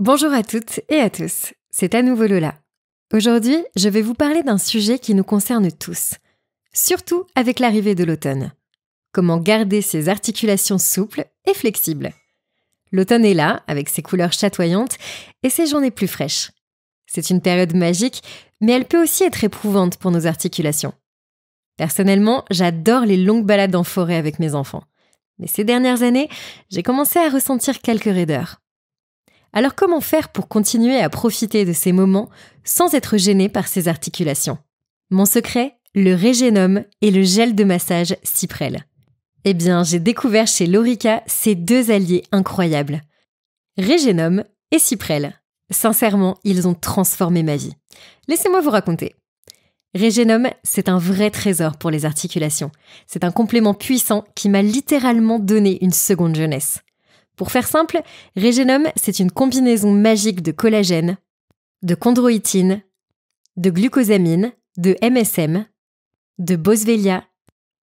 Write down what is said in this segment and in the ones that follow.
Bonjour à toutes et à tous, c'est à nouveau Lola. Aujourd'hui, je vais vous parler d'un sujet qui nous concerne tous, surtout avec l'arrivée de l'automne. Comment garder ses articulations souples et flexibles L'automne est là, avec ses couleurs chatoyantes et ses journées plus fraîches. C'est une période magique, mais elle peut aussi être éprouvante pour nos articulations. Personnellement, j'adore les longues balades en forêt avec mes enfants. Mais ces dernières années, j'ai commencé à ressentir quelques raideurs. Alors comment faire pour continuer à profiter de ces moments sans être gêné par ces articulations Mon secret Le Régénome et le gel de massage Cyprel. Eh bien, j'ai découvert chez Lorica ces deux alliés incroyables. Régénome et Cyprel. Sincèrement, ils ont transformé ma vie. Laissez-moi vous raconter. Régénome, c'est un vrai trésor pour les articulations. C'est un complément puissant qui m'a littéralement donné une seconde jeunesse. Pour faire simple, Régénome c'est une combinaison magique de collagène, de chondroïtine, de glucosamine, de MSM, de boswellia,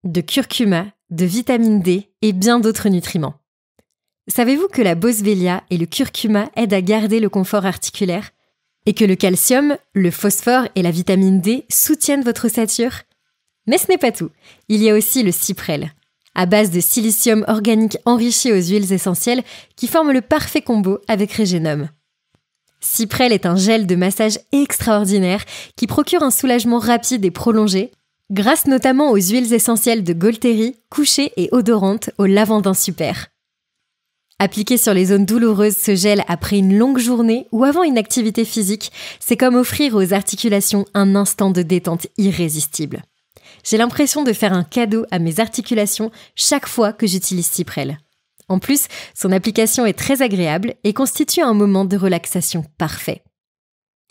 de curcuma, de vitamine D et bien d'autres nutriments. Savez-vous que la boswellia et le curcuma aident à garder le confort articulaire et que le calcium, le phosphore et la vitamine D soutiennent votre ossature Mais ce n'est pas tout. Il y a aussi le cyprel, à base de silicium organique enrichi aux huiles essentielles qui forment le parfait combo avec régénum. Cyprel est un gel de massage extraordinaire qui procure un soulagement rapide et prolongé, grâce notamment aux huiles essentielles de Golteri, couchées et odorantes au lavandin super. Appliquer sur les zones douloureuses ce gel après une longue journée ou avant une activité physique, c'est comme offrir aux articulations un instant de détente irrésistible. J'ai l'impression de faire un cadeau à mes articulations chaque fois que j'utilise Ciprel. En plus, son application est très agréable et constitue un moment de relaxation parfait.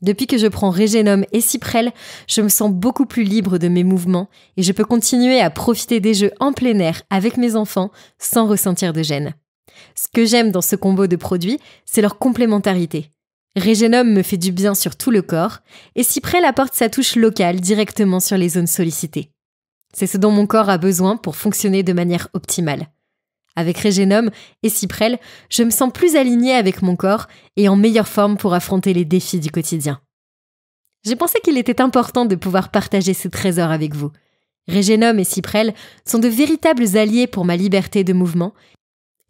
Depuis que je prends Régenome et Ciprel, je me sens beaucoup plus libre de mes mouvements et je peux continuer à profiter des jeux en plein air avec mes enfants sans ressentir de gêne. Ce que j'aime dans ce combo de produits, c'est leur complémentarité. Régenome me fait du bien sur tout le corps et Ciprel apporte sa touche locale directement sur les zones sollicitées. C'est ce dont mon corps a besoin pour fonctionner de manière optimale. Avec Régénome et Cyprel, je me sens plus alignée avec mon corps et en meilleure forme pour affronter les défis du quotidien. J'ai pensé qu'il était important de pouvoir partager ce trésor avec vous. Régénome et Cyprel sont de véritables alliés pour ma liberté de mouvement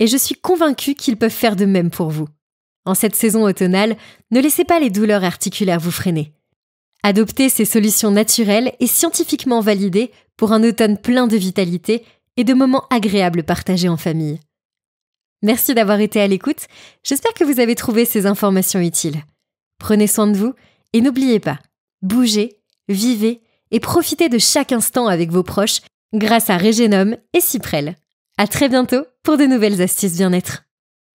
et je suis convaincue qu'ils peuvent faire de même pour vous. En cette saison automnale, ne laissez pas les douleurs articulaires vous freiner. Adoptez ces solutions naturelles et scientifiquement validées pour un automne plein de vitalité et de moments agréables partagés en famille. Merci d'avoir été à l'écoute, j'espère que vous avez trouvé ces informations utiles. Prenez soin de vous et n'oubliez pas, bougez, vivez et profitez de chaque instant avec vos proches grâce à Régénome et Cyprel. À très bientôt pour de nouvelles astuces bien-être.